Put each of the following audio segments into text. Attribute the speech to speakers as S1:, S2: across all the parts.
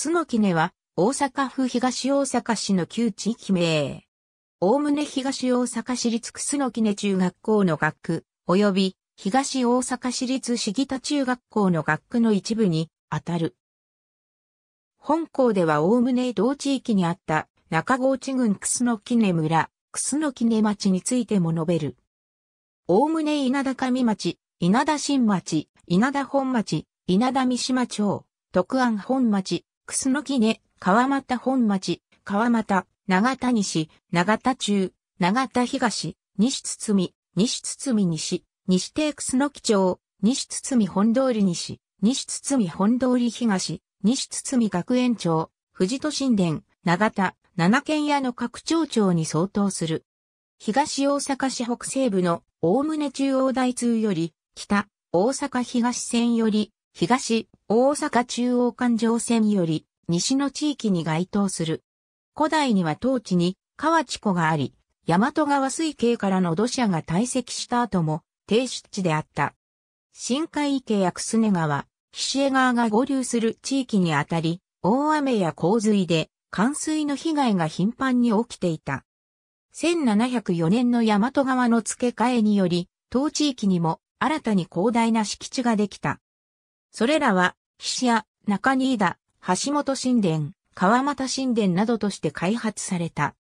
S1: 楠木根は、大阪府東大阪市の旧地域名。おおむね東大阪市立楠木根中学校の学区、及び東大阪市立杉田中学校の学区の一部に当たる。本校ではおおむね同地域にあった中郷地郡楠木根村、楠木根町についても述べる。おおむね稲田上町、稲田新町、稲田本町、稲田三島町、徳安本町、楠木根、川又本町、川又、長田西、長田中、長田東、西堤、西堤西、西帝楠木町、西堤本通り西、西堤本通り東、西堤学園町、富士都心殿、長田、七軒屋の各町町に相当する。東大阪市北西部の大宗中央台通より、北、大阪東線より、東、大阪中央環状線より西の地域に該当する。古代には当地に河内湖があり、大和川水系からの土砂が堆積した後も低湿地であった。深海池や楠ね川、岸江川が合流する地域にあたり、大雨や洪水で冠水の被害が頻繁に起きていた。1704年の大和川の付け替えにより、当地域にも新たに広大な敷地ができた。それらは岸屋、中新田、橋本神殿、川又神殿などとして開発された。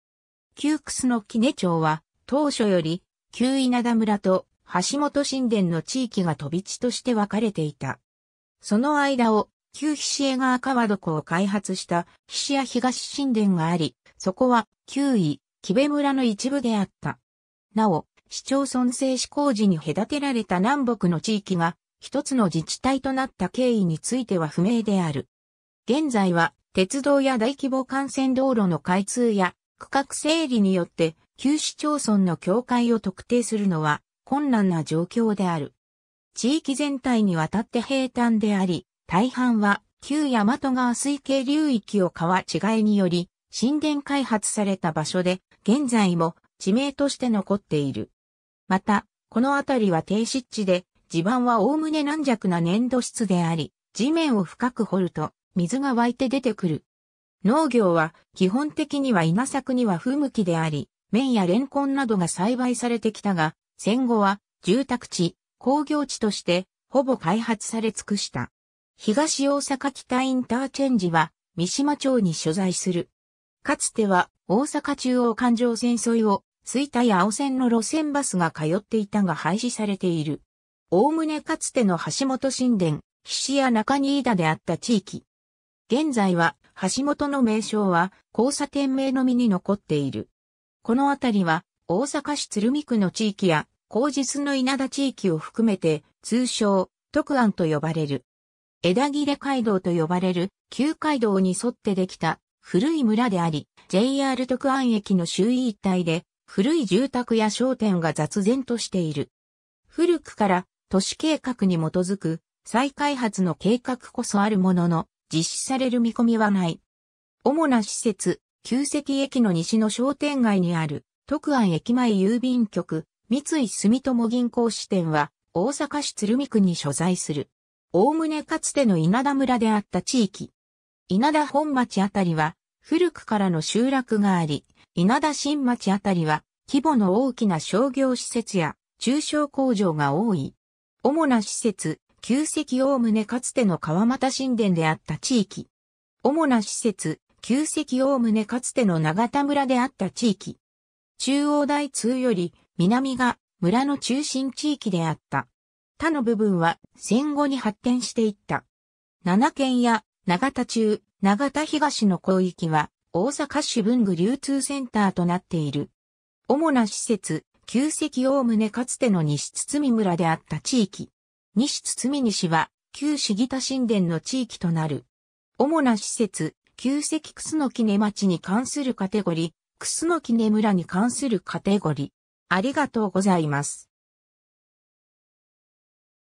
S1: 旧屈の根町は、当初より、旧稲田村と橋本神殿の地域が飛び地として分かれていた。その間を、旧菱江川川床を開発した菱屋東神殿があり、そこは旧位、木部村の一部であった。なお、市町村制施工時に隔てられた南北の地域が一つの自治体となった経緯については不明である。現在は、鉄道や大規模幹線道路の開通や、区画整理によって、旧市町村の境界を特定するのは、困難な状況である。地域全体にわたって平坦であり、大半は旧大和川水系流域を川違いにより、神殿開発された場所で、現在も地名として残っている。また、この辺りは低湿地で、地盤はおおむね軟弱な粘土質であり、地面を深く掘ると水が湧いて出てくる。農業は基本的には稲作には不向きであり、麺やレンコンなどが栽培されてきたが、戦後は住宅地、工業地としてほぼ開発され尽くした。東大阪北インターチェンジは三島町に所在する。かつては大阪中央環状線沿いを吹田や青線の路線バスが通っていたが廃止されている。おおむねかつての橋本神殿、菱や中新田であった地域。現在は、橋本の名称は、交差点名のみに残っている。この辺りは、大阪市鶴見区の地域や、後日の稲田地域を含めて、通称、徳安と呼ばれる。枝切れ街道と呼ばれる、旧街道に沿ってできた、古い村であり、JR 徳安駅の周囲一帯で、古い住宅や商店が雑然としている。古くから都市計画に基づく再開発の計画こそあるものの、実施される見込みはない。主な施設、旧石駅の西の商店街にある、徳安駅前郵便局、三井住友銀行支店は、大阪市鶴見区に所在する。おおむねかつての稲田村であった地域。稲田本町あたりは、古くからの集落があり、稲田新町あたりは、規模の大きな商業施設や中小工場が多い。主な施設、旧跡大ねかつての川俣神殿であった地域。主な施設、旧跡大ねかつての長田村であった地域。中央大通より南が村の中心地域であった。他の部分は戦後に発展していった。7県や長田中、長田東の広域は大阪市文具流通センターとなっている。主な施設、旧跡おおむねかつての西堤村であった地域。西堤西は、旧市議田神殿の地域となる。主な施設、旧跡楠木根町に関するカテゴリー、楠木根村に関するカテゴリー。ありがとうございます。